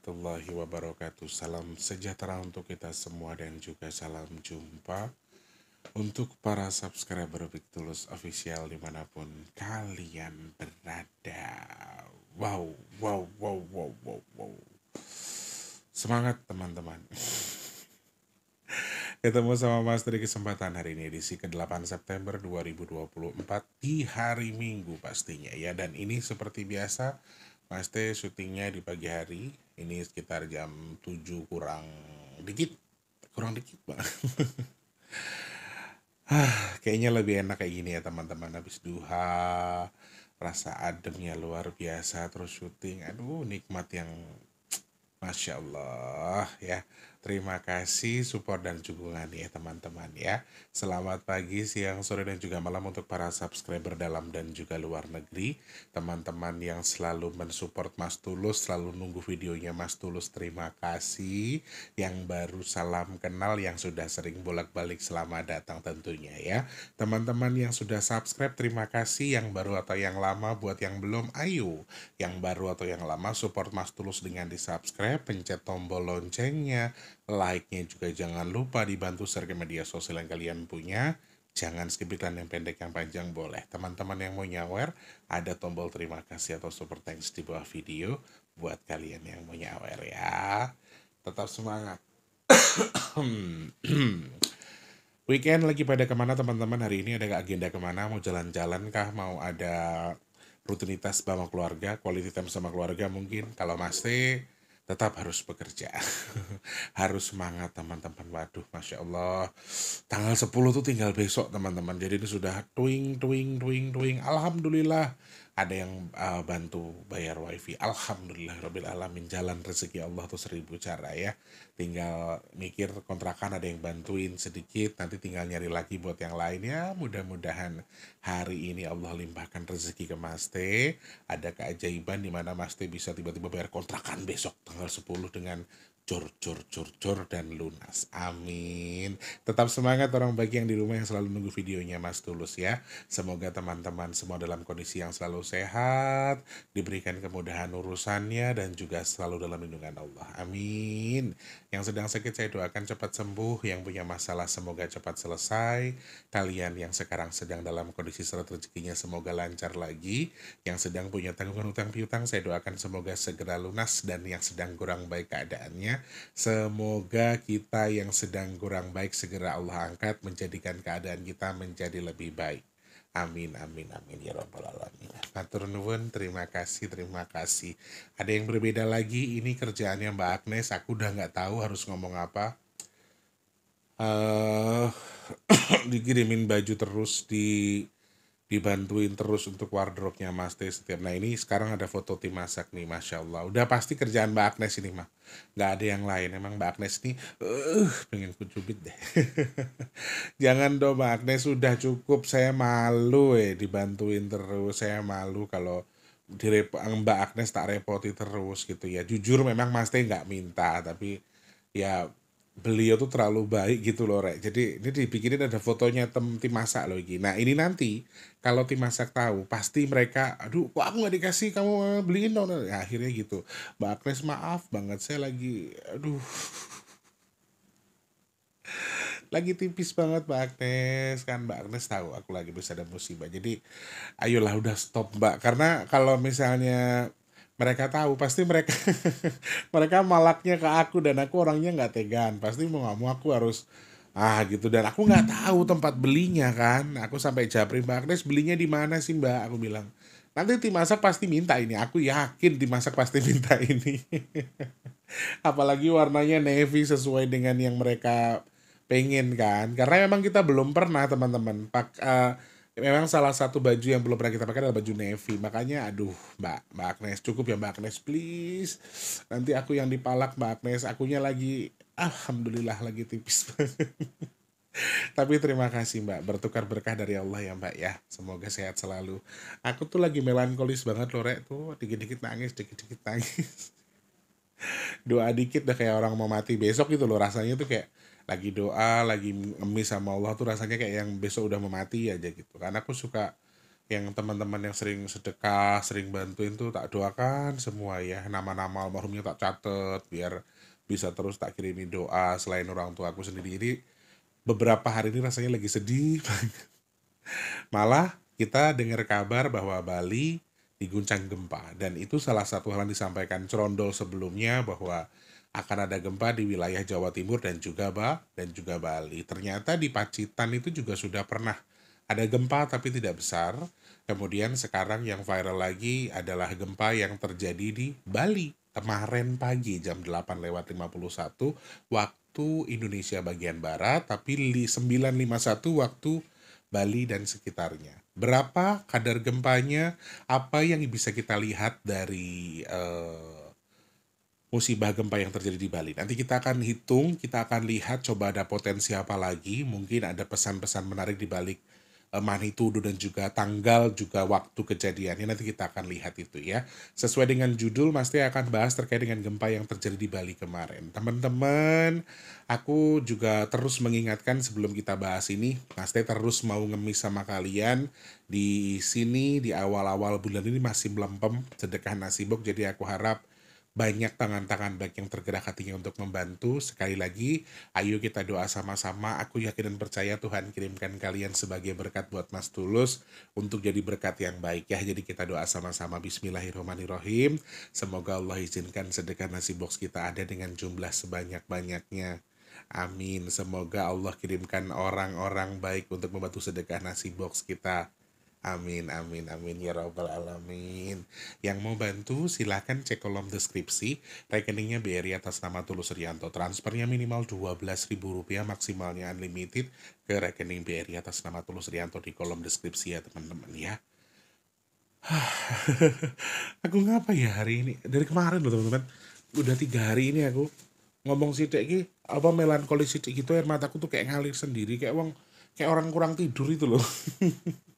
warahmatullahi wabarakatuh. Salam sejahtera untuk kita semua dan juga salam jumpa untuk para subscriber Big Tulus Official dimanapun kalian berada. Wow, wow, wow, wow, wow, wow. Semangat teman-teman. Ketemu sama Mas dari kesempatan hari ini edisi ke-8 September 2024 di hari Minggu pastinya ya. Dan ini seperti biasa pasti syutingnya di pagi hari ini sekitar jam 7 kurang dikit kurang dikit pak ah, kayaknya lebih enak kayak gini ya teman-teman habis duha rasa ademnya luar biasa terus syuting aduh nikmat yang masya Allah ya Terima kasih support dan dukungan ya teman-teman ya. Selamat pagi, siang, sore dan juga malam untuk para subscriber dalam dan juga luar negeri. Teman-teman yang selalu mensupport Mas Tulus, selalu nunggu videonya Mas Tulus. Terima kasih. Yang baru salam kenal, yang sudah sering bolak-balik selama datang tentunya ya. Teman-teman yang sudah subscribe, terima kasih. Yang baru atau yang lama, buat yang belum, ayo. Yang baru atau yang lama, support Mas Tulus dengan di subscribe, pencet tombol loncengnya, like-nya juga jangan lupa dibantu share ke media sosial yang kalian punya jangan skip iklan yang pendek yang panjang boleh teman-teman yang mau nyawer ada tombol terima kasih atau super thanks di bawah video buat kalian yang mau nyawer ya tetap semangat weekend lagi pada kemana teman-teman hari ini ada agenda kemana mau jalan-jalan kah mau ada rutinitas sama keluarga quality time sama keluarga mungkin kalau masih tetap harus bekerja harus semangat teman-teman waduh masya Allah tanggal 10 tuh tinggal besok teman-teman jadi ini sudah twing, twing, twing, twing. alhamdulillah ada yang uh, bantu bayar wifi alhamdulillah rabbil alamin jalan rezeki Allah tuh seribu cara ya tinggal mikir kontrakan ada yang bantuin sedikit nanti tinggal nyari lagi buat yang lainnya mudah-mudahan hari ini Allah limpahkan rezeki ke Mas T ada keajaiban di mana Mas T bisa tiba-tiba bayar kontrakan besok tanggal 10 dengan cur cur cur cur dan lunas. Amin. Tetap semangat orang baik yang di rumah yang selalu nunggu videonya Mas Tulus ya. Semoga teman-teman semua dalam kondisi yang selalu sehat, diberikan kemudahan urusannya dan juga selalu dalam lindungan Allah. Amin. Yang sedang sakit saya doakan cepat sembuh, yang punya masalah semoga cepat selesai. Kalian yang sekarang sedang dalam kondisi serat rezekinya semoga lancar lagi. Yang sedang punya tanggungan utang piutang saya doakan semoga segera lunas dan yang sedang kurang baik keadaannya Semoga kita yang sedang kurang baik segera Allah angkat menjadikan keadaan kita menjadi lebih baik. Amin, amin, amin ya Rabbal alamin. Matur nah, nuwun, terima kasih, terima kasih. Ada yang berbeda lagi, ini kerjaannya Mbak Agnes. Aku udah nggak tahu harus ngomong apa. Uh, dikirimin baju terus di dibantuin terus untuk wardrobe-nya Mas T setiap. Nah ini sekarang ada foto tim masak nih, Masya Allah. Udah pasti kerjaan Mbak Agnes ini mah. Nggak ada yang lain. Emang Mbak Agnes ini, uh, pengen kucubit deh. Jangan dong Mbak Agnes, sudah cukup. Saya malu eh dibantuin terus. Saya malu kalau direp Mbak Agnes tak repoti terus gitu ya. Jujur memang Mas T nggak minta, tapi ya beliau tuh terlalu baik gitu loh rek jadi ini dibikinin ada fotonya tem tim masak loh ini nah ini nanti kalau tim masak tahu pasti mereka aduh kok aku nggak dikasih kamu beliin dong nah, akhirnya gitu mbak Agnes maaf banget saya lagi aduh lagi tipis banget Mbak Agnes kan Mbak Agnes tahu aku lagi bisa ada musibah jadi ayolah udah stop Mbak karena kalau misalnya mereka tahu pasti mereka mereka malaknya ke aku dan aku orangnya nggak tegan pasti mau nggak mau aku harus ah gitu dan aku nggak tahu tempat belinya kan aku sampai japri mbak Agnes belinya di mana sih mbak aku bilang nanti tim masak pasti minta ini aku yakin tim masak pasti minta ini apalagi warnanya navy sesuai dengan yang mereka pengen kan karena memang kita belum pernah teman-teman pak uh, memang salah satu baju yang belum pernah kita pakai adalah baju navy makanya aduh mbak mbak Agnes cukup ya mbak Agnes please nanti aku yang dipalak mbak Agnes akunya lagi alhamdulillah lagi tipis tapi terima kasih mbak bertukar berkah dari Allah ya mbak ya semoga sehat selalu aku tuh lagi melankolis banget loh tuh dikit-dikit nangis dikit-dikit nangis doa dikit udah kayak orang mau mati besok gitu loh rasanya tuh kayak lagi doa lagi ngemis sama Allah tuh rasanya kayak yang besok udah memati aja gitu karena aku suka yang teman-teman yang sering sedekah sering bantuin tuh tak doakan semua ya nama-nama almarhumnya tak catet biar bisa terus tak kirimin doa selain orang tua aku sendiri jadi beberapa hari ini rasanya lagi sedih banget malah kita dengar kabar bahwa Bali diguncang gempa dan itu salah satu hal yang disampaikan Cerondol sebelumnya bahwa akan ada gempa di wilayah Jawa Timur dan juga ba dan juga Bali. Ternyata di Pacitan itu juga sudah pernah ada gempa tapi tidak besar. Kemudian sekarang yang viral lagi adalah gempa yang terjadi di Bali kemarin pagi jam 8 lewat 51 waktu Indonesia bagian barat tapi 951 waktu Bali dan sekitarnya. Berapa kadar gempanya? Apa yang bisa kita lihat dari uh, musibah gempa yang terjadi di Bali. Nanti kita akan hitung, kita akan lihat coba ada potensi apa lagi, mungkin ada pesan-pesan menarik di balik eh, magnitudo dan juga tanggal juga waktu kejadiannya nanti kita akan lihat itu ya. Sesuai dengan judul pasti akan bahas terkait dengan gempa yang terjadi di Bali kemarin. Teman-teman, aku juga terus mengingatkan sebelum kita bahas ini, pasti terus mau ngemis sama kalian di sini di awal-awal bulan ini masih melempem sedekah nasibok jadi aku harap banyak tangan-tangan baik yang tergerak hatinya untuk membantu. Sekali lagi, ayo kita doa sama-sama. Aku yakin dan percaya Tuhan kirimkan kalian sebagai berkat buat Mas Tulus untuk jadi berkat yang baik ya. Jadi kita doa sama-sama. Bismillahirrahmanirrahim. Semoga Allah izinkan sedekah nasi box kita ada dengan jumlah sebanyak-banyaknya. Amin. Semoga Allah kirimkan orang-orang baik untuk membantu sedekah nasi box kita Amin, amin, amin ya robbal alamin. Yang mau bantu silahkan cek kolom deskripsi. Rekeningnya BRI atas nama Tulus Rianto. Transfernya minimal rp rupiah, maksimalnya unlimited ke rekening BRI atas nama Tulus Rianto di kolom deskripsi ya teman-teman ya. aku ngapa ya hari ini? Dari kemarin loh teman-teman. Udah tiga hari ini aku ngomong sidik ki apa melankolis sidik gitu air mataku tuh kayak ngalir sendiri kayak uang, kayak orang kurang tidur itu loh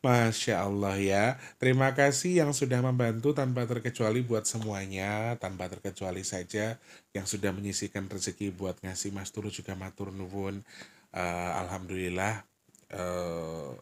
Masya Allah ya. Terima kasih yang sudah membantu tanpa terkecuali buat semuanya. Tanpa terkecuali saja yang sudah menyisikan rezeki buat ngasih Mas Tulu juga matur nuwun. Uh, Alhamdulillah. Uh,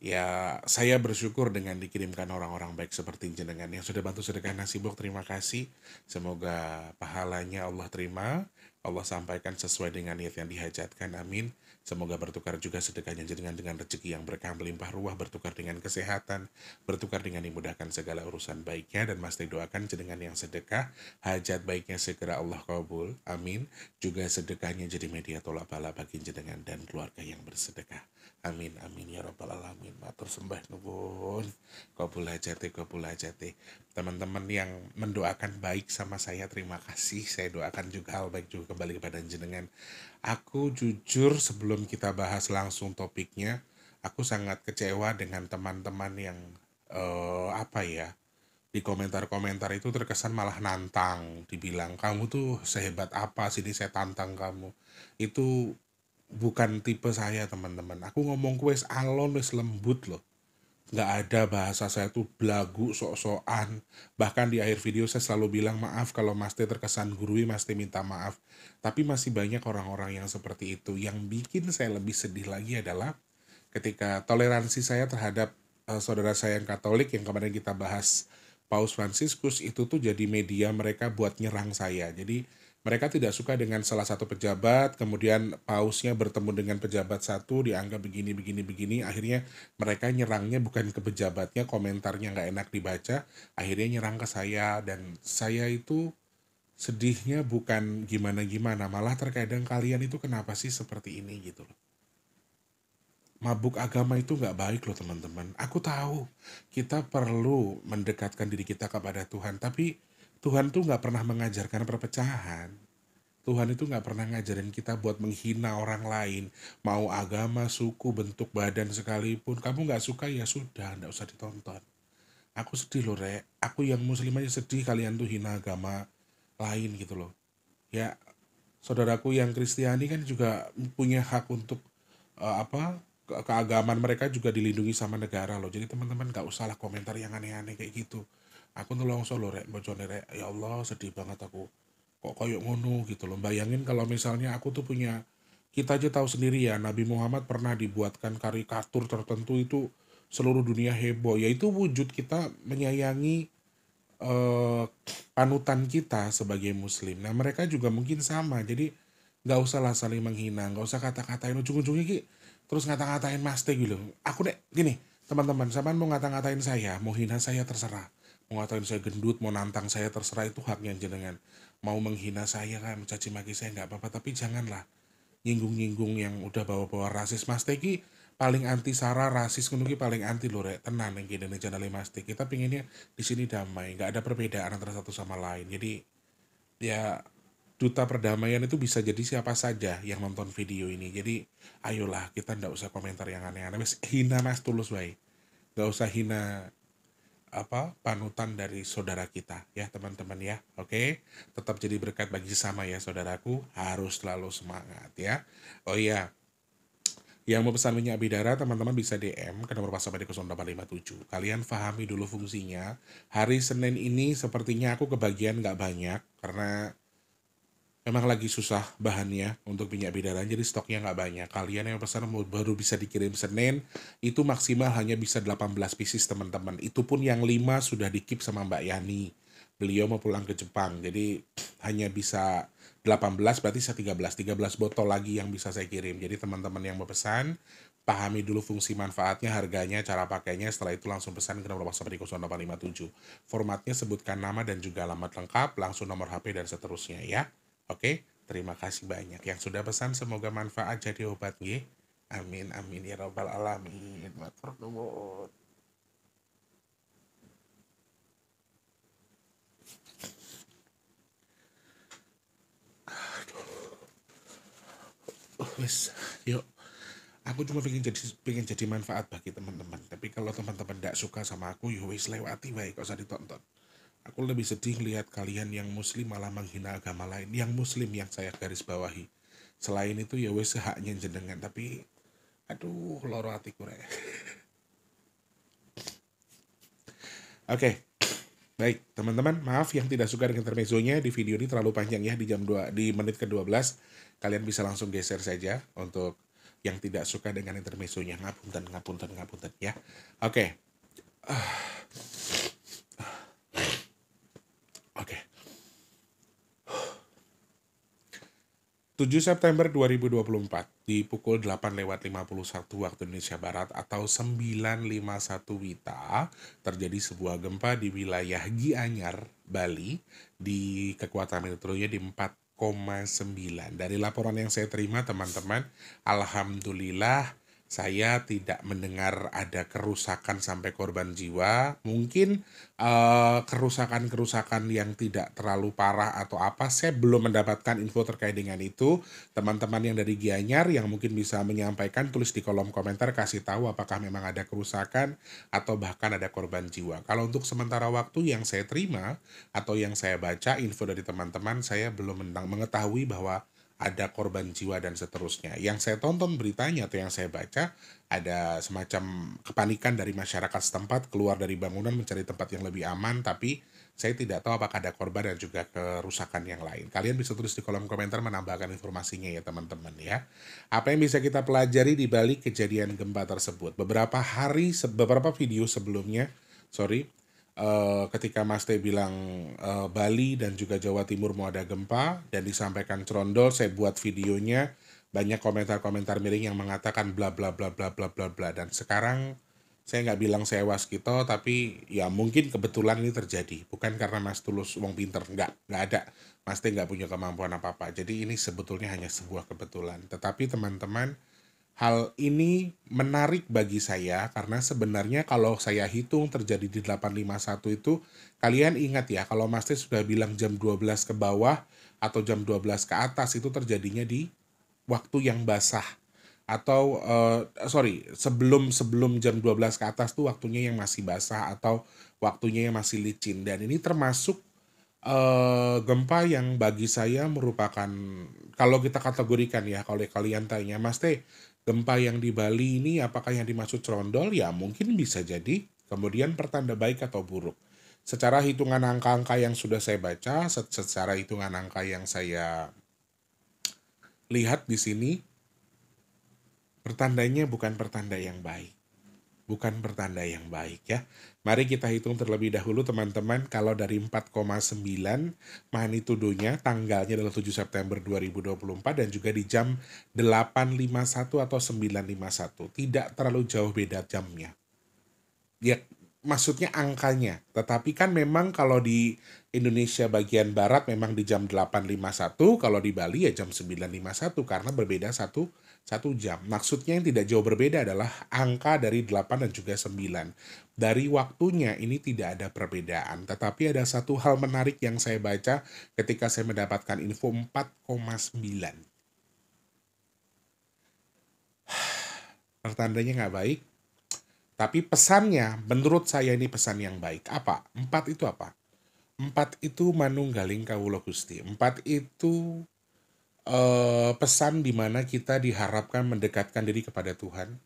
ya saya bersyukur dengan dikirimkan orang-orang baik seperti jenengan yang sudah bantu sedekah nasi buk terima kasih semoga pahalanya Allah terima Allah sampaikan sesuai dengan niat yang dihajatkan amin Semoga bertukar juga sedekahnya jenengan dengan rezeki yang berkah melimpah ruah, bertukar dengan kesehatan, bertukar dengan dimudahkan segala urusan baiknya, dan masih doakan jenengan yang sedekah, hajat baiknya segera Allah kabul, amin. Juga sedekahnya jadi media tolak bala bagi jenengan dan keluarga yang bersedekah. Amin, amin, ya rabbal alamin. Matur sembah nubun Kabul hajati, kabul hajati. Teman-teman yang mendoakan baik sama saya, terima kasih. Saya doakan juga hal baik juga kembali kepada jenengan. Aku jujur sebelum kita bahas langsung topiknya, aku sangat kecewa dengan teman-teman yang uh, apa ya di komentar-komentar itu terkesan malah nantang, dibilang kamu tuh sehebat apa sih ini saya tantang kamu. Itu bukan tipe saya teman-teman. Aku ngomong kues alon wes lembut loh. Nggak ada bahasa saya tuh belagu, sok-sokan. Bahkan di akhir video saya selalu bilang maaf kalau Mas T terkesan gurui, Mas T minta maaf. Tapi masih banyak orang-orang yang seperti itu. Yang bikin saya lebih sedih lagi adalah ketika toleransi saya terhadap uh, saudara saya yang Katolik yang kemarin kita bahas Paus Franciscus itu tuh jadi media mereka buat nyerang saya. Jadi mereka tidak suka dengan salah satu pejabat, kemudian pausnya bertemu dengan pejabat satu, dianggap begini, begini, begini. Akhirnya mereka nyerangnya bukan ke pejabatnya, komentarnya nggak enak dibaca. Akhirnya nyerang ke saya, dan saya itu sedihnya bukan gimana-gimana, malah terkadang kalian itu kenapa sih seperti ini gitu loh. Mabuk agama itu nggak baik loh teman-teman. Aku tahu kita perlu mendekatkan diri kita kepada Tuhan, tapi Tuhan tuh nggak pernah mengajarkan perpecahan. Tuhan itu nggak pernah ngajarin kita buat menghina orang lain, mau agama, suku, bentuk badan sekalipun. Kamu nggak suka ya sudah, nggak usah ditonton. Aku sedih loh rek, aku yang muslim aja sedih kalian tuh hina agama, lain gitu loh. Ya, saudaraku yang Kristiani kan juga punya hak untuk uh, apa ke keagamaan mereka juga dilindungi sama negara loh. Jadi teman-teman gak usahlah komentar yang aneh-aneh kayak gitu. Aku langsung loh rek bojone rek. Ya Allah, sedih banget aku. Kok koyok ngono gitu loh. Bayangin kalau misalnya aku tuh punya kita aja tahu sendiri ya Nabi Muhammad pernah dibuatkan karikatur tertentu itu seluruh dunia heboh yaitu wujud kita menyayangi uh, eh, panutan kita sebagai muslim. Nah mereka juga mungkin sama. Jadi nggak lah saling menghina, nggak usah kata-katain ujung-ujungnya ki terus ngata-ngatain mas teh gitu. Aku deh gini teman-teman, sampean mau ngata-ngatain saya, mau hina saya terserah. Mau ngatain saya gendut, mau nantang saya terserah itu haknya jenengan. Mau menghina saya kan, mencaci maki saya nggak apa-apa, tapi janganlah nyinggung-nyinggung yang udah bawa-bawa rasis. Mas teh paling anti sara rasis ngono paling anti lho rek tenan gini kene channel Mastik kita pinginnya di sini damai nggak ada perbedaan antara satu sama lain jadi ya duta perdamaian itu bisa jadi siapa saja yang nonton video ini jadi ayolah kita ndak usah komentar yang aneh-aneh mas hina mas tulus baik nggak usah hina apa panutan dari saudara kita ya teman-teman ya oke okay? tetap jadi berkat bagi sesama ya saudaraku harus selalu semangat ya oh iya yang mau pesan minyak bidara, teman-teman bisa DM ke nomor WhatsApp di 0857. Kalian pahami dulu fungsinya. Hari Senin ini sepertinya aku kebagian nggak banyak, karena memang lagi susah bahannya untuk minyak bidara, jadi stoknya nggak banyak. Kalian yang pesan baru bisa dikirim Senin, itu maksimal hanya bisa 18 pieces teman-teman. Itu pun yang 5 sudah dikip sama Mbak Yani. Beliau mau pulang ke Jepang, jadi hanya bisa 18 berarti saya 13 13 botol lagi yang bisa saya kirim jadi teman-teman yang mau pesan pahami dulu fungsi manfaatnya harganya cara pakainya setelah itu langsung pesan ke nomor WhatsApp di 0857 formatnya sebutkan nama dan juga alamat lengkap langsung nomor HP dan seterusnya ya oke terima kasih banyak yang sudah pesan semoga manfaat jadi obat Ye. amin amin ya robbal alamin matur wes yuk aku cuma pengen jadi pengen jadi manfaat bagi teman-teman tapi kalau teman-teman tidak suka sama aku yuk ya wes lewati baik kau usah ditonton aku lebih sedih lihat kalian yang muslim malah menghina agama lain yang muslim yang saya garis bawahi selain itu ya wes haknya jenengan tapi aduh loro hati kurang oke okay. Baik, teman-teman, maaf yang tidak suka dengan intermezzonya di video ini terlalu panjang ya di jam 2 di menit ke-12. Kalian bisa langsung geser saja untuk yang tidak suka dengan intermezzonya. Ngapunten, ngapunten, ngapunten ya. Oke. Okay. Uh. 7 September 2024 di pukul 8 lewat 51 waktu Indonesia Barat atau 951 Wita terjadi sebuah gempa di wilayah Gianyar, Bali di kekuatan magnitudonya di 4,9. Dari laporan yang saya terima teman-teman, alhamdulillah saya tidak mendengar ada kerusakan sampai korban jiwa. Mungkin kerusakan eh, kerusakan-kerusakan yang tidak terlalu parah atau apa, saya belum mendapatkan info terkait dengan itu. Teman-teman yang dari Gianyar yang mungkin bisa menyampaikan, tulis di kolom komentar, kasih tahu apakah memang ada kerusakan atau bahkan ada korban jiwa. Kalau untuk sementara waktu yang saya terima atau yang saya baca info dari teman-teman, saya belum mengetahui bahwa ada korban jiwa dan seterusnya. Yang saya tonton beritanya atau yang saya baca ada semacam kepanikan dari masyarakat setempat keluar dari bangunan mencari tempat yang lebih aman tapi saya tidak tahu apakah ada korban dan juga kerusakan yang lain. Kalian bisa tulis di kolom komentar menambahkan informasinya ya teman-teman ya. Apa yang bisa kita pelajari di balik kejadian gempa tersebut? Beberapa hari beberapa video sebelumnya, sorry, Eh, ketika Mas Teh bilang uh, Bali dan juga Jawa Timur mau ada gempa dan disampaikan Trondol, saya buat videonya banyak komentar-komentar miring yang mengatakan bla bla bla bla bla bla bla dan sekarang saya nggak bilang saya waskito tapi ya mungkin kebetulan ini terjadi bukan karena Mas Tulus uang pinter nggak nggak ada Mas Teh nggak punya kemampuan apa apa jadi ini sebetulnya hanya sebuah kebetulan tetapi teman-teman Hal ini menarik bagi saya karena sebenarnya kalau saya hitung terjadi di 851 itu kalian ingat ya kalau Master sudah bilang jam 12 ke bawah atau jam 12 ke atas itu terjadinya di waktu yang basah atau uh, sorry sebelum sebelum jam 12 ke atas tuh waktunya yang masih basah atau waktunya yang masih licin dan ini termasuk uh, gempa yang bagi saya merupakan kalau kita kategorikan ya kalau kalian tanya Mas Teh Gempa yang di Bali ini apakah yang dimaksud Trondol Ya mungkin bisa jadi. Kemudian pertanda baik atau buruk. Secara hitungan angka-angka yang sudah saya baca, secara hitungan angka yang saya lihat di sini, pertandanya bukan pertanda yang baik bukan pertanda yang baik ya. Mari kita hitung terlebih dahulu teman-teman kalau dari 4,9 magnitudonya tanggalnya adalah 7 September 2024 dan juga di jam 8.51 atau 9.51. Tidak terlalu jauh beda jamnya. Ya maksudnya angkanya. Tetapi kan memang kalau di Indonesia bagian barat memang di jam 8.51, kalau di Bali ya jam 9.51 karena berbeda satu satu jam. Maksudnya yang tidak jauh berbeda adalah angka dari 8 dan juga 9. Dari waktunya ini tidak ada perbedaan, tetapi ada satu hal menarik yang saya baca ketika saya mendapatkan info 4,9. Pertandanya nggak baik, tapi pesannya menurut saya ini pesan yang baik. Apa? Empat itu apa? Empat itu manunggaling Kawulo gusti. Empat itu uh, pesan di mana kita diharapkan mendekatkan diri kepada Tuhan,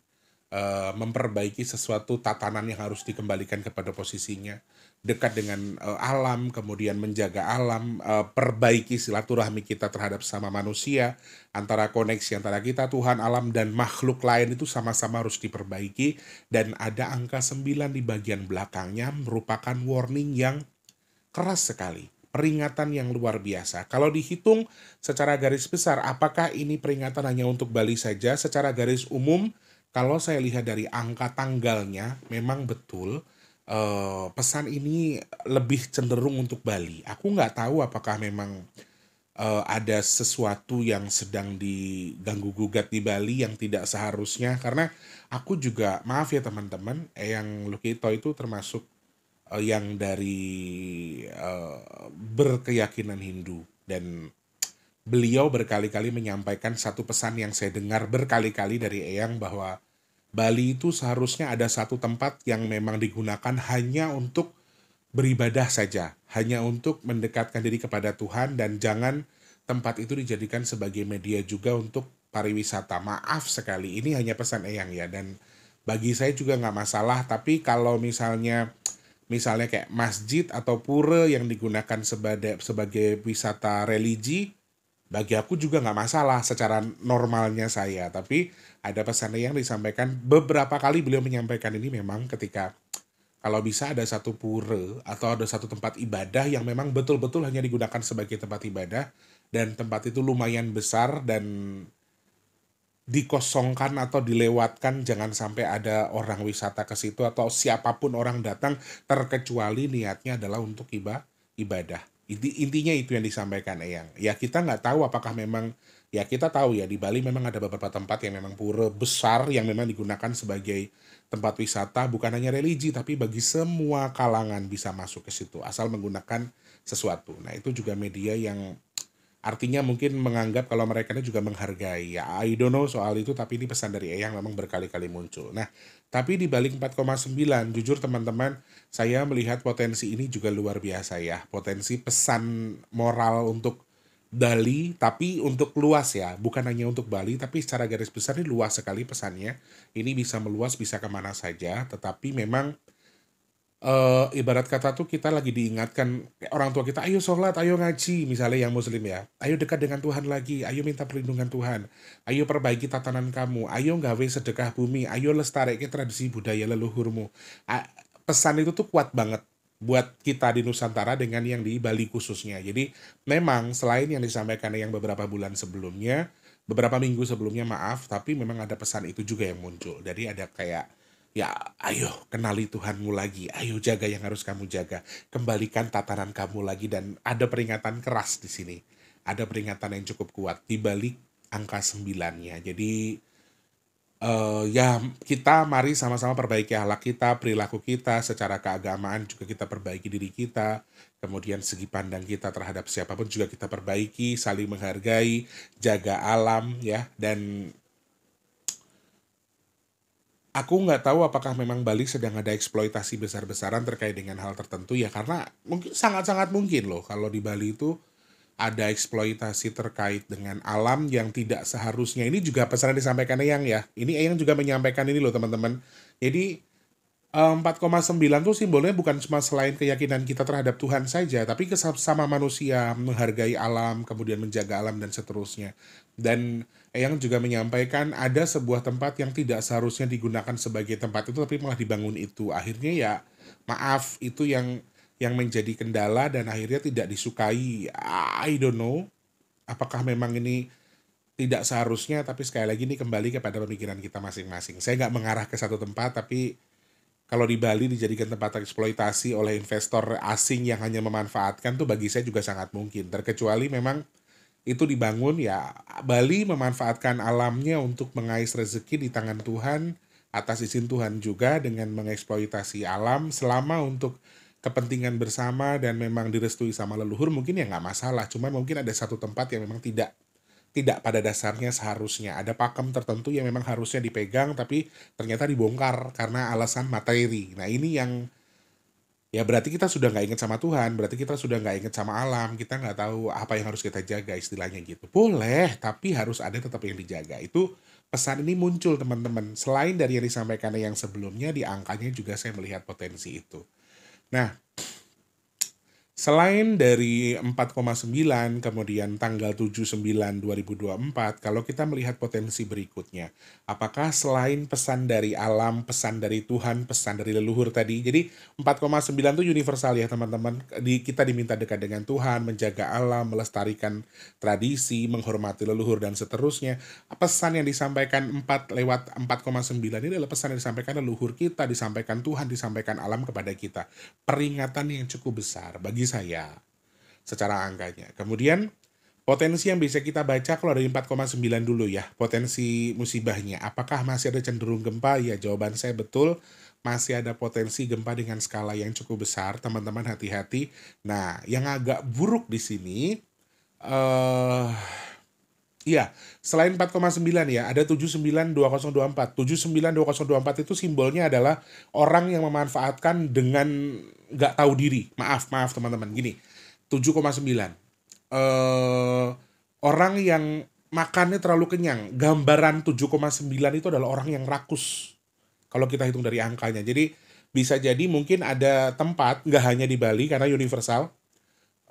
uh, memperbaiki sesuatu tatanan yang harus dikembalikan kepada posisinya, dekat dengan uh, alam, kemudian menjaga alam, uh, perbaiki silaturahmi kita terhadap sama manusia, antara koneksi antara kita Tuhan alam dan makhluk lain itu sama-sama harus diperbaiki dan ada angka 9 di bagian belakangnya merupakan warning yang keras sekali peringatan yang luar biasa. Kalau dihitung secara garis besar, apakah ini peringatan hanya untuk Bali saja? Secara garis umum, kalau saya lihat dari angka tanggalnya, memang betul eh, pesan ini lebih cenderung untuk Bali. Aku nggak tahu apakah memang eh, ada sesuatu yang sedang diganggu gugat di Bali yang tidak seharusnya, karena aku juga maaf ya teman-teman, yang Lukito itu termasuk Eh, yang dari uh, berkeyakinan Hindu dan beliau berkali-kali menyampaikan satu pesan yang saya dengar berkali-kali dari Eyang bahwa Bali itu seharusnya ada satu tempat yang memang digunakan hanya untuk beribadah saja, hanya untuk mendekatkan diri kepada Tuhan dan jangan tempat itu dijadikan sebagai media juga untuk pariwisata. Maaf sekali, ini hanya pesan Eyang ya dan bagi saya juga nggak masalah. Tapi kalau misalnya misalnya kayak masjid atau pura yang digunakan sebagai sebagai wisata religi bagi aku juga nggak masalah secara normalnya saya tapi ada pesan yang disampaikan beberapa kali beliau menyampaikan ini memang ketika kalau bisa ada satu pura atau ada satu tempat ibadah yang memang betul-betul hanya digunakan sebagai tempat ibadah dan tempat itu lumayan besar dan dikosongkan atau dilewatkan jangan sampai ada orang wisata ke situ atau siapapun orang datang terkecuali niatnya adalah untuk iba, ibadah Inti, intinya itu yang disampaikan Eyang ya kita nggak tahu apakah memang ya kita tahu ya di Bali memang ada beberapa tempat yang memang pura besar yang memang digunakan sebagai tempat wisata bukan hanya religi tapi bagi semua kalangan bisa masuk ke situ asal menggunakan sesuatu nah itu juga media yang artinya mungkin menganggap kalau mereka ini juga menghargai ya I don't know soal itu tapi ini pesan dari Eyang memang berkali-kali muncul nah tapi di balik 4,9 jujur teman-teman saya melihat potensi ini juga luar biasa ya potensi pesan moral untuk Bali tapi untuk luas ya bukan hanya untuk Bali tapi secara garis besar ini luas sekali pesannya ini bisa meluas bisa kemana saja tetapi memang uh, ibarat kata tuh kita lagi diingatkan orang tua kita ayo sholat ayo ngaji misalnya yang muslim ya ayo dekat dengan Tuhan lagi ayo minta perlindungan Tuhan ayo perbaiki tatanan kamu ayo gawe sedekah bumi ayo lestarikan tradisi budaya leluhurmu A pesan itu tuh kuat banget buat kita di Nusantara dengan yang di Bali khususnya jadi memang selain yang disampaikan yang beberapa bulan sebelumnya beberapa minggu sebelumnya maaf tapi memang ada pesan itu juga yang muncul jadi ada kayak Ya, ayo kenali Tuhanmu lagi. Ayo jaga yang harus kamu jaga. Kembalikan tatanan kamu lagi dan ada peringatan keras di sini. Ada peringatan yang cukup kuat di balik angka sembilannya. Jadi uh, ya kita mari sama-sama perbaiki halak kita, perilaku kita secara keagamaan juga kita perbaiki diri kita. Kemudian segi pandang kita terhadap siapapun juga kita perbaiki, saling menghargai, jaga alam ya dan aku nggak tahu apakah memang Bali sedang ada eksploitasi besar-besaran terkait dengan hal tertentu ya karena mungkin sangat-sangat mungkin loh kalau di Bali itu ada eksploitasi terkait dengan alam yang tidak seharusnya ini juga pesan yang disampaikan Eyang ya ini Eyang juga menyampaikan ini loh teman-teman jadi 4,9 eh, tuh simbolnya bukan cuma selain keyakinan kita terhadap Tuhan saja, tapi kesama manusia, menghargai alam, kemudian menjaga alam dan seterusnya. Dan Eyang juga menyampaikan ada sebuah tempat yang tidak seharusnya digunakan sebagai tempat itu tapi malah dibangun itu. Akhirnya ya maaf itu yang yang menjadi kendala dan akhirnya tidak disukai. I don't know apakah memang ini tidak seharusnya tapi sekali lagi ini kembali kepada pemikiran kita masing-masing. Saya nggak mengarah ke satu tempat tapi kalau di Bali dijadikan tempat eksploitasi oleh investor asing yang hanya memanfaatkan tuh bagi saya juga sangat mungkin. Terkecuali memang itu dibangun ya Bali memanfaatkan alamnya untuk mengais rezeki di tangan Tuhan atas izin Tuhan juga dengan mengeksploitasi alam selama untuk kepentingan bersama dan memang direstui sama leluhur mungkin ya nggak masalah cuman mungkin ada satu tempat yang memang tidak tidak pada dasarnya seharusnya ada pakem tertentu yang memang harusnya dipegang tapi ternyata dibongkar karena alasan materi nah ini yang ya berarti kita sudah nggak inget sama Tuhan, berarti kita sudah nggak inget sama alam, kita nggak tahu apa yang harus kita jaga istilahnya gitu. Boleh, tapi harus ada tetap yang dijaga. Itu pesan ini muncul teman-teman. Selain dari yang disampaikan yang sebelumnya, di angkanya juga saya melihat potensi itu. Nah, Selain dari 4,9 kemudian tanggal 79 2024 kalau kita melihat potensi berikutnya apakah selain pesan dari alam, pesan dari Tuhan, pesan dari leluhur tadi. Jadi 4,9 itu universal ya teman-teman. Di kita diminta dekat dengan Tuhan, menjaga alam, melestarikan tradisi, menghormati leluhur dan seterusnya. Pesan yang disampaikan 4 lewat 4,9 ini adalah pesan yang disampaikan leluhur kita, disampaikan Tuhan, disampaikan alam kepada kita. Peringatan yang cukup besar bagi bisa saya secara angkanya. Kemudian potensi yang bisa kita baca kalau dari 4,9 dulu ya, potensi musibahnya. Apakah masih ada cenderung gempa? Ya jawaban saya betul, masih ada potensi gempa dengan skala yang cukup besar. Teman-teman hati-hati. Nah, yang agak buruk di sini uh, Iya, selain 4,9 ya, ada 792024. 792024 itu simbolnya adalah orang yang memanfaatkan dengan nggak tahu diri. Maaf, maaf teman-teman. Gini, 7,9. Eh uh, orang yang makannya terlalu kenyang. Gambaran 7,9 itu adalah orang yang rakus. Kalau kita hitung dari angkanya. Jadi bisa jadi mungkin ada tempat, nggak hanya di Bali karena universal,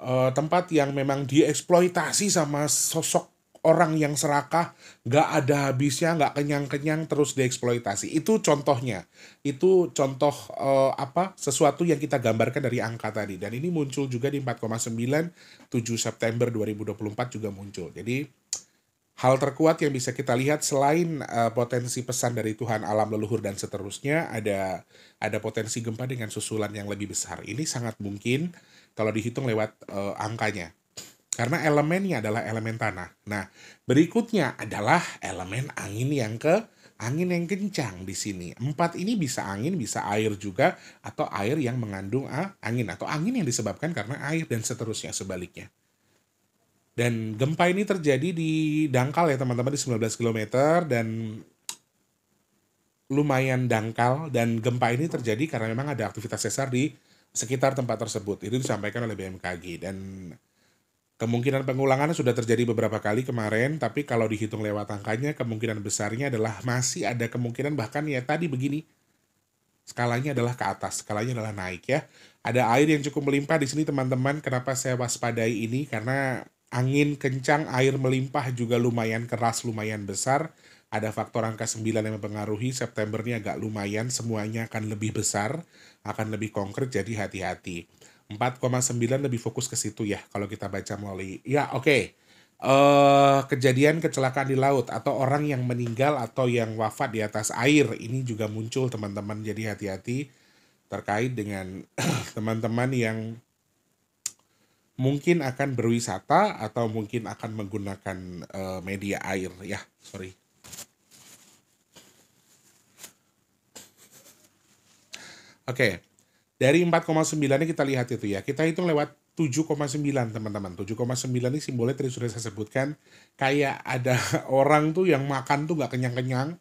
uh, tempat yang memang dieksploitasi sama sosok orang yang serakah, gak ada habisnya, gak kenyang-kenyang terus dieksploitasi. Itu contohnya. Itu contoh uh, apa? Sesuatu yang kita gambarkan dari angka tadi. Dan ini muncul juga di 4,9 7 September 2024 juga muncul. Jadi hal terkuat yang bisa kita lihat selain uh, potensi pesan dari Tuhan alam leluhur dan seterusnya ada ada potensi gempa dengan susulan yang lebih besar. Ini sangat mungkin kalau dihitung lewat uh, angkanya karena elemennya adalah elemen tanah. Nah, berikutnya adalah elemen angin yang ke angin yang kencang di sini. Empat ini bisa angin, bisa air juga, atau air yang mengandung ah, angin, atau angin yang disebabkan karena air, dan seterusnya sebaliknya. Dan gempa ini terjadi di dangkal ya teman-teman, di 19 km, dan lumayan dangkal, dan gempa ini terjadi karena memang ada aktivitas sesar di sekitar tempat tersebut. Itu disampaikan oleh BMKG, dan Kemungkinan pengulangan sudah terjadi beberapa kali kemarin, tapi kalau dihitung lewat angkanya, kemungkinan besarnya adalah masih ada kemungkinan bahkan ya tadi begini, skalanya adalah ke atas, skalanya adalah naik ya. Ada air yang cukup melimpah di sini teman-teman, kenapa saya waspadai ini? Karena angin kencang, air melimpah juga lumayan keras, lumayan besar. Ada faktor angka 9 yang mempengaruhi, September ini agak lumayan, semuanya akan lebih besar, akan lebih konkret, jadi hati-hati. 4,9 lebih fokus ke situ ya kalau kita baca melalui ya oke okay. uh, eh, kejadian kecelakaan di laut atau orang yang meninggal atau yang wafat di atas air ini juga muncul teman-teman jadi hati-hati terkait dengan teman-teman yang mungkin akan berwisata atau mungkin akan menggunakan uh, media air ya sorry oke okay. Dari 4,9 ini kita lihat itu ya. Kita hitung lewat 7,9 teman-teman. 7,9 ini simbolnya tadi sudah saya sebutkan. Kayak ada orang tuh yang makan tuh nggak kenyang-kenyang.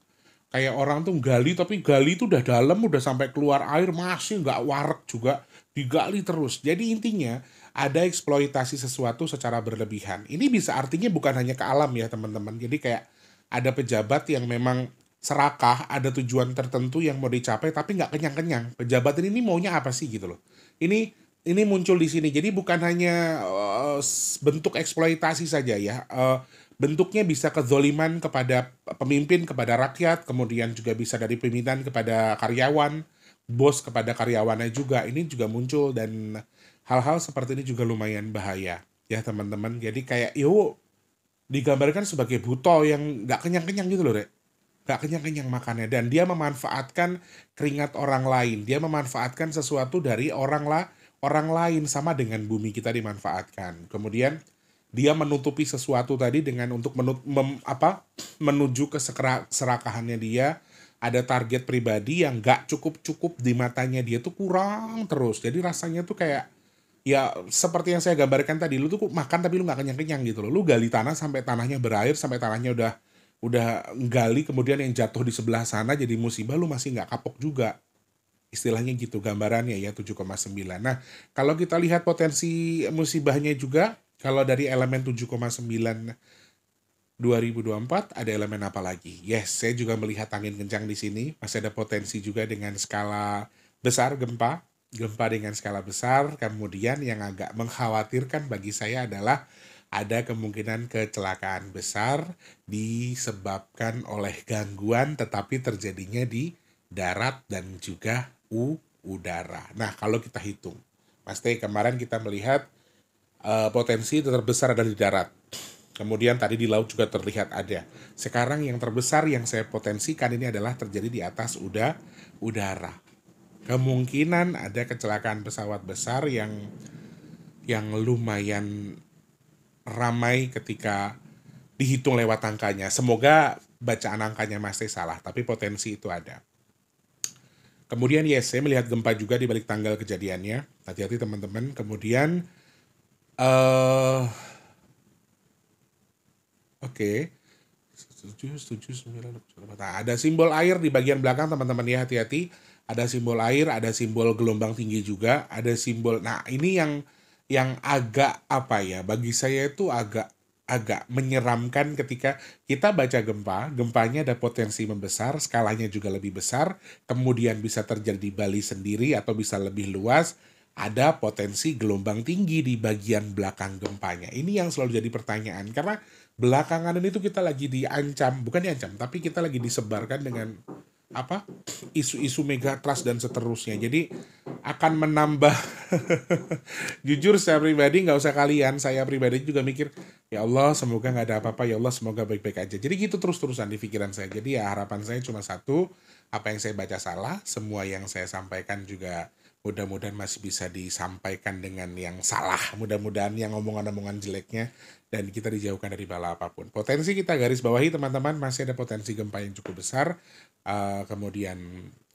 Kayak orang tuh gali tapi gali tuh udah dalam udah sampai keluar air masih nggak warak juga digali terus. Jadi intinya ada eksploitasi sesuatu secara berlebihan. Ini bisa artinya bukan hanya ke alam ya teman-teman. Jadi kayak ada pejabat yang memang serakah, ada tujuan tertentu yang mau dicapai tapi nggak kenyang-kenyang. Pejabat ini maunya apa sih gitu loh. Ini ini muncul di sini. Jadi bukan hanya uh, bentuk eksploitasi saja ya. Uh, bentuknya bisa kezoliman kepada pemimpin, kepada rakyat, kemudian juga bisa dari pemimpinan kepada karyawan, bos kepada karyawannya juga. Ini juga muncul dan hal-hal seperti ini juga lumayan bahaya ya teman-teman. Jadi kayak yuk digambarkan sebagai buto yang nggak kenyang-kenyang gitu loh, Rek gak kenyang-kenyang makannya dan dia memanfaatkan keringat orang lain dia memanfaatkan sesuatu dari orang lah orang lain sama dengan bumi kita dimanfaatkan kemudian dia menutupi sesuatu tadi dengan untuk menut, mem, apa menuju ke serakahannya dia ada target pribadi yang gak cukup-cukup di matanya dia tuh kurang terus jadi rasanya tuh kayak ya seperti yang saya gambarkan tadi lu tuh makan tapi lu gak kenyang-kenyang gitu loh lu gali tanah sampai tanahnya berair sampai tanahnya udah udah gali kemudian yang jatuh di sebelah sana jadi musibah lu masih nggak kapok juga istilahnya gitu gambarannya ya 7,9 nah kalau kita lihat potensi musibahnya juga kalau dari elemen 7,9 2024 ada elemen apa lagi yes saya juga melihat angin kencang di sini masih ada potensi juga dengan skala besar gempa gempa dengan skala besar kemudian yang agak mengkhawatirkan bagi saya adalah ada kemungkinan kecelakaan besar disebabkan oleh gangguan tetapi terjadinya di darat dan juga u udara. Nah, kalau kita hitung, pasti kemarin kita melihat uh, potensi terbesar ada di darat. Kemudian tadi di laut juga terlihat ada. Sekarang yang terbesar yang saya potensikan ini adalah terjadi di atas uda udara. Kemungkinan ada kecelakaan pesawat besar yang yang lumayan ramai ketika dihitung lewat angkanya. Semoga bacaan angkanya masih salah, tapi potensi itu ada. Kemudian saya melihat gempa juga di balik tanggal kejadiannya. Hati-hati teman-teman. Kemudian uh, oke. Okay. Nah, ada simbol air di bagian belakang teman-teman ya hati-hati. Ada simbol air, ada simbol gelombang tinggi juga, ada simbol. Nah, ini yang yang agak apa ya bagi saya itu agak agak menyeramkan ketika kita baca gempa, gempanya ada potensi membesar, skalanya juga lebih besar, kemudian bisa terjadi di Bali sendiri atau bisa lebih luas, ada potensi gelombang tinggi di bagian belakang gempanya. Ini yang selalu jadi pertanyaan karena belakangan ini tuh kita lagi diancam, bukan diancam, tapi kita lagi disebarkan dengan apa? isu-isu megatrust dan seterusnya. Jadi akan menambah jujur saya pribadi nggak usah kalian saya pribadi juga mikir ya Allah semoga nggak ada apa-apa ya Allah semoga baik-baik aja jadi gitu terus-terusan di pikiran saya jadi ya harapan saya cuma satu apa yang saya baca salah semua yang saya sampaikan juga mudah-mudahan masih bisa disampaikan dengan yang salah mudah-mudahan yang omongan-omongan jeleknya dan kita dijauhkan dari bala apapun potensi kita garis bawahi teman-teman masih ada potensi gempa yang cukup besar uh, kemudian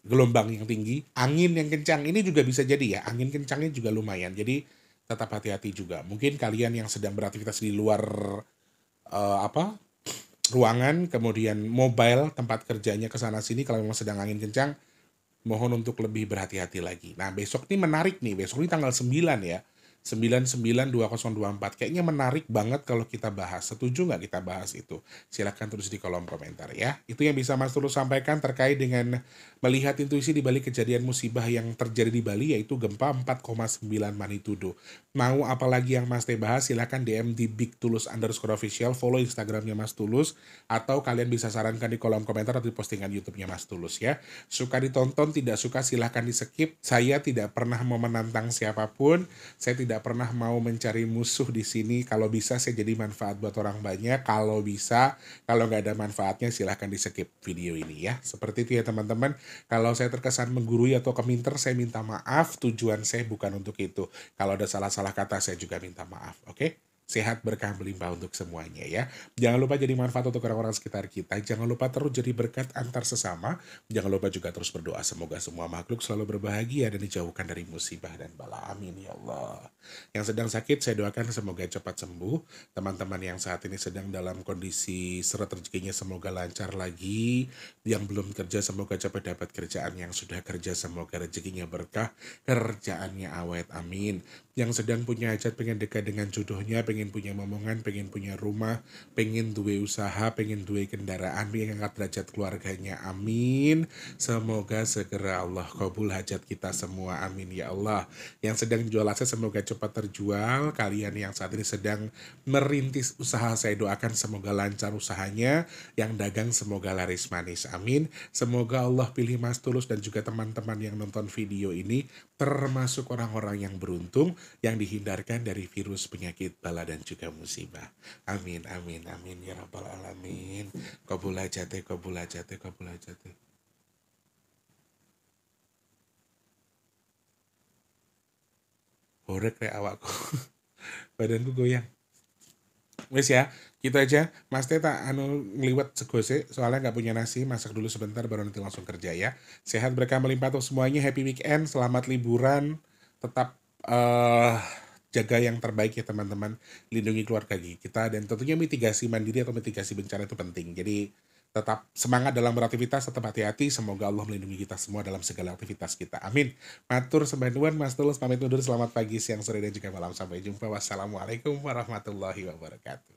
gelombang yang tinggi, angin yang kencang ini juga bisa jadi ya, angin kencangnya juga lumayan. Jadi tetap hati-hati juga. Mungkin kalian yang sedang beraktivitas di luar uh, apa ruangan, kemudian mobile tempat kerjanya ke sana sini kalau memang sedang angin kencang, mohon untuk lebih berhati-hati lagi. Nah, besok ini menarik nih. Besok ini tanggal 9 ya. 992024. Kayaknya menarik banget kalau kita bahas. Setuju nggak kita bahas itu? Silahkan tulis di kolom komentar ya. Itu yang bisa Mas Tulus sampaikan terkait dengan melihat intuisi di balik kejadian musibah yang terjadi di Bali yaitu gempa 4,9 magnitudo. Mau apalagi yang Mas Teh bahas silahkan DM di Big Tulus underscore official, follow Instagramnya Mas Tulus, atau kalian bisa sarankan di kolom komentar atau di postingan YouTube-nya Mas Tulus ya. Suka ditonton, tidak suka silahkan di skip. Saya tidak pernah mau menantang siapapun, saya tidak tidak pernah mau mencari musuh di sini. Kalau bisa saya jadi manfaat buat orang banyak. Kalau bisa, kalau nggak ada manfaatnya silahkan di skip video ini ya. Seperti itu ya teman-teman. Kalau saya terkesan menggurui atau keminter, saya minta maaf. Tujuan saya bukan untuk itu. Kalau ada salah-salah kata, saya juga minta maaf. Oke? Okay? sehat, berkah, melimpah untuk semuanya ya. Jangan lupa jadi manfaat untuk orang-orang sekitar kita. Jangan lupa terus jadi berkat antar sesama. Jangan lupa juga terus berdoa semoga semua makhluk selalu berbahagia dan dijauhkan dari musibah dan bala. Amin ya Allah. Yang sedang sakit saya doakan semoga cepat sembuh. Teman-teman yang saat ini sedang dalam kondisi seret rezekinya semoga lancar lagi. Yang belum kerja semoga cepat dapat kerjaan. Yang sudah kerja semoga rezekinya berkah, kerjaannya awet. Amin. Yang sedang punya hajat pengen dekat dengan jodohnya, pengen pengen punya momongan, pengen punya rumah, pengen duwe usaha, pengen duwe kendaraan, pengen angkat derajat keluarganya. Amin. Semoga segera Allah kabul hajat kita semua. Amin ya Allah. Yang sedang jual aset semoga cepat terjual. Kalian yang saat ini sedang merintis usaha saya doakan semoga lancar usahanya. Yang dagang semoga laris manis. Amin. Semoga Allah pilih Mas Tulus dan juga teman-teman yang nonton video ini termasuk orang-orang yang beruntung yang dihindarkan dari virus penyakit bala dan juga musibah. Amin, amin, amin ya rabbal alamin. Kabula jate, kabula jate, kabula jate. Horek rek awakku. Badanku goyang. Wes ya, gitu aja Mas Teta anu ngeliwat segose soalnya nggak punya nasi masak dulu sebentar baru nanti langsung kerja ya sehat berkah melimpah tuh semuanya happy weekend selamat liburan tetap uh, jaga yang terbaik ya teman-teman lindungi keluarga kita dan tentunya mitigasi mandiri atau mitigasi bencana itu penting jadi tetap semangat dalam beraktivitas, tetap hati-hati. Semoga Allah melindungi kita semua dalam segala aktivitas kita. Amin. Matur sembahan Mas Tulus pamit undur. Selamat pagi, siang, sore, dan juga malam. Sampai jumpa. Wassalamualaikum warahmatullahi wabarakatuh.